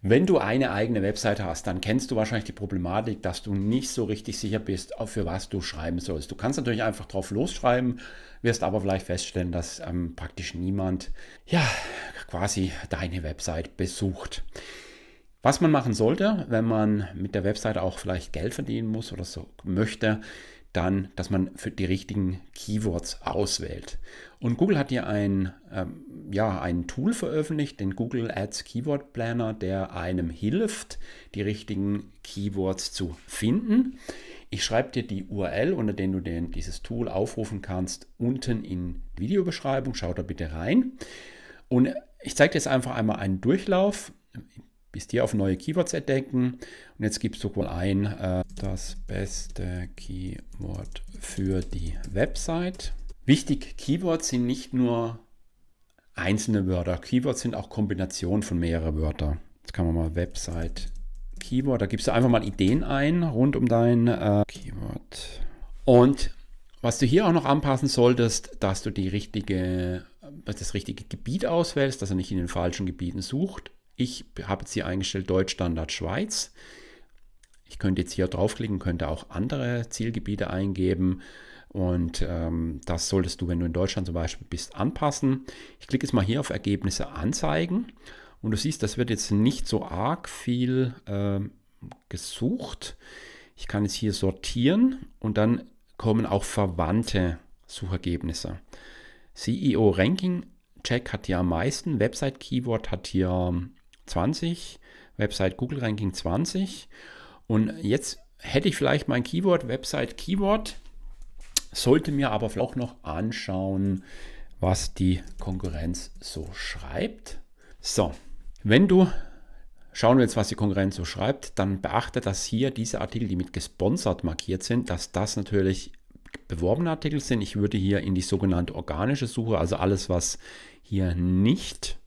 Wenn du eine eigene Website hast, dann kennst du wahrscheinlich die Problematik, dass du nicht so richtig sicher bist, für was du schreiben sollst. Du kannst natürlich einfach drauf losschreiben, wirst aber vielleicht feststellen, dass ähm, praktisch niemand ja quasi deine Website besucht. Was man machen sollte, wenn man mit der Website auch vielleicht Geld verdienen muss oder so möchte, dann, dass man für die richtigen Keywords auswählt. Und Google hat hier ein, ähm, ja, ein Tool veröffentlicht, den Google Ads Keyword Planner, der einem hilft, die richtigen Keywords zu finden. Ich schreibe dir die URL, unter der du den, dieses Tool aufrufen kannst, unten in die Videobeschreibung. Schau da bitte rein. Und ich zeige dir jetzt einfach einmal einen Durchlauf. Ist hier auf neue Keywords entdecken. Und jetzt gibst du mal ein, äh, das beste Keyword für die Website. Wichtig, Keywords sind nicht nur einzelne Wörter. Keywords sind auch Kombinationen von mehreren Wörtern. Jetzt kann man mal Website Keyword, da gibst du einfach mal Ideen ein rund um dein äh, Keyword. Und was du hier auch noch anpassen solltest, dass du die richtige, das richtige Gebiet auswählst, dass er nicht in den falschen Gebieten sucht. Ich habe jetzt hier eingestellt Deutschstandard Schweiz. Ich könnte jetzt hier draufklicken, könnte auch andere Zielgebiete eingeben. Und ähm, das solltest du, wenn du in Deutschland zum Beispiel bist, anpassen. Ich klicke jetzt mal hier auf Ergebnisse anzeigen. Und du siehst, das wird jetzt nicht so arg viel äh, gesucht. Ich kann jetzt hier sortieren und dann kommen auch verwandte Suchergebnisse. CEO Ranking Check hat hier am meisten, Website Keyword hat hier 20, Website Google Ranking 20. Und jetzt hätte ich vielleicht mein Keyword, Website Keyword, sollte mir aber vielleicht noch anschauen, was die Konkurrenz so schreibt. So, wenn du Schauen willst, was die Konkurrenz so schreibt. Dann beachte, dass hier diese Artikel, die mit gesponsert markiert sind, dass das natürlich beworbene Artikel sind. Ich würde hier in die sogenannte organische Suche, also alles, was hier nicht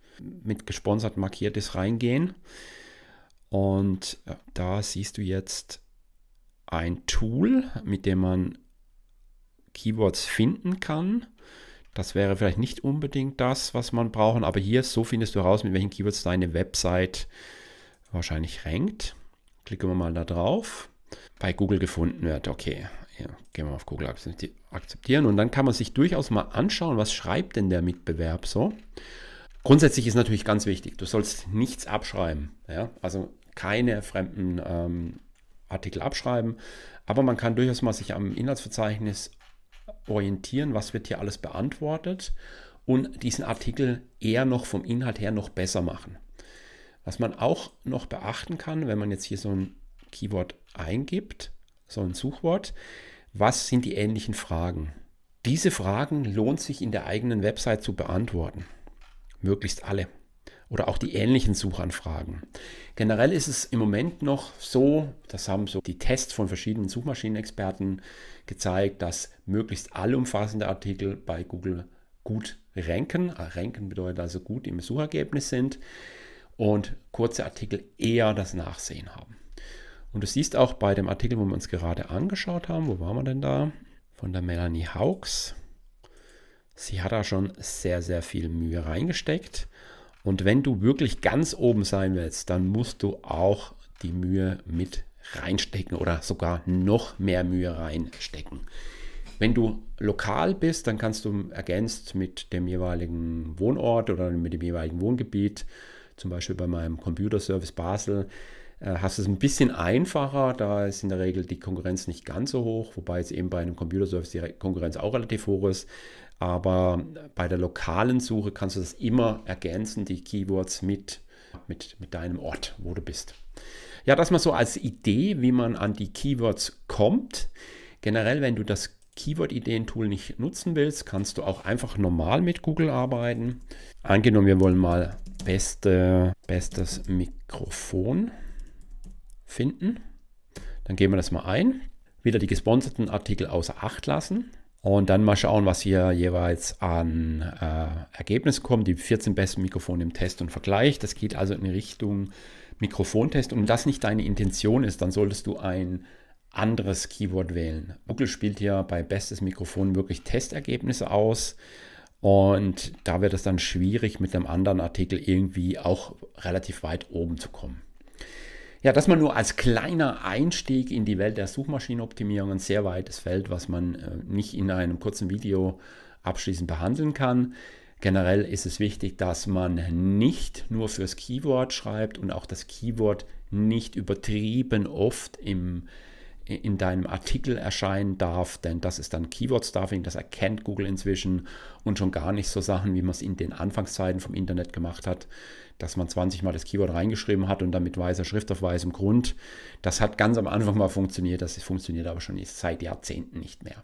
mit gesponsert markiertes reingehen. Und da siehst du jetzt ein Tool, mit dem man Keywords finden kann. Das wäre vielleicht nicht unbedingt das, was man brauchen, aber hier so findest du raus, mit welchen Keywords deine Website wahrscheinlich rankt. Klicken wir mal da drauf. Bei Google gefunden wird. Okay, ja, gehen wir auf Google akzeptieren und dann kann man sich durchaus mal anschauen, was schreibt denn der Mitbewerb so. Grundsätzlich ist natürlich ganz wichtig, du sollst nichts abschreiben. Ja? Also keine fremden ähm, Artikel abschreiben. Aber man kann durchaus mal sich am Inhaltsverzeichnis orientieren, was wird hier alles beantwortet und diesen Artikel eher noch vom Inhalt her noch besser machen. Was man auch noch beachten kann, wenn man jetzt hier so ein Keyword eingibt, so ein Suchwort, was sind die ähnlichen Fragen? Diese Fragen lohnt sich in der eigenen Website zu beantworten möglichst alle oder auch die ähnlichen Suchanfragen. Generell ist es im Moment noch so, das haben so die Tests von verschiedenen Suchmaschinenexperten gezeigt, dass möglichst alle allumfassende Artikel bei Google gut ranken. Ah, ranken bedeutet also gut im Suchergebnis sind und kurze Artikel eher das Nachsehen haben. Und du siehst auch bei dem Artikel, wo wir uns gerade angeschaut haben, wo waren wir denn da? Von der Melanie Hauks. Sie hat da schon sehr, sehr viel Mühe reingesteckt. Und wenn du wirklich ganz oben sein willst, dann musst du auch die Mühe mit reinstecken oder sogar noch mehr Mühe reinstecken. Wenn du lokal bist, dann kannst du ergänzt mit dem jeweiligen Wohnort oder mit dem jeweiligen Wohngebiet, zum Beispiel bei meinem Computerservice Basel, äh, hast du es ein bisschen einfacher. Da ist in der Regel die Konkurrenz nicht ganz so hoch, wobei jetzt eben bei einem Computerservice die Konkurrenz auch relativ hoch ist. Aber bei der lokalen Suche kannst du das immer ergänzen, die Keywords mit, mit, mit deinem Ort, wo du bist. Ja, das mal so als Idee, wie man an die Keywords kommt. Generell, wenn du das Keyword-Ideen-Tool nicht nutzen willst, kannst du auch einfach normal mit Google arbeiten. Angenommen, wir wollen mal beste, bestes Mikrofon finden. Dann geben wir das mal ein. Wieder die gesponserten Artikel außer Acht lassen. Und dann mal schauen, was hier jeweils an äh, Ergebnis kommt. Die 14 besten Mikrofone im Test und Vergleich. Das geht also in Richtung Mikrofontest. Und wenn das nicht deine Intention ist, dann solltest du ein anderes Keyword wählen. Google spielt hier bei bestes Mikrofon wirklich Testergebnisse aus. Und da wird es dann schwierig, mit einem anderen Artikel irgendwie auch relativ weit oben zu kommen. Ja, das mal nur als kleiner Einstieg in die Welt der Suchmaschinenoptimierung, ein sehr weites Feld, was man äh, nicht in einem kurzen Video abschließend behandeln kann. Generell ist es wichtig, dass man nicht nur fürs Keyword schreibt und auch das Keyword nicht übertrieben oft im in deinem Artikel erscheinen darf, denn das ist dann Keyword Stuffing, das erkennt Google inzwischen und schon gar nicht so Sachen, wie man es in den Anfangszeiten vom Internet gemacht hat, dass man 20 Mal das Keyword reingeschrieben hat und dann mit weißer Schrift auf weißem Grund. Das hat ganz am Anfang mal funktioniert, das funktioniert aber schon seit Jahrzehnten nicht mehr.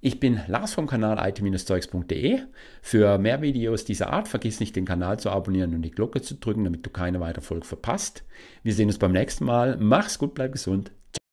Ich bin Lars vom Kanal it-zeugs.de. Für mehr Videos dieser Art vergiss nicht, den Kanal zu abonnieren und die Glocke zu drücken, damit du keine weitere Folge verpasst. Wir sehen uns beim nächsten Mal. Mach's gut, bleib gesund.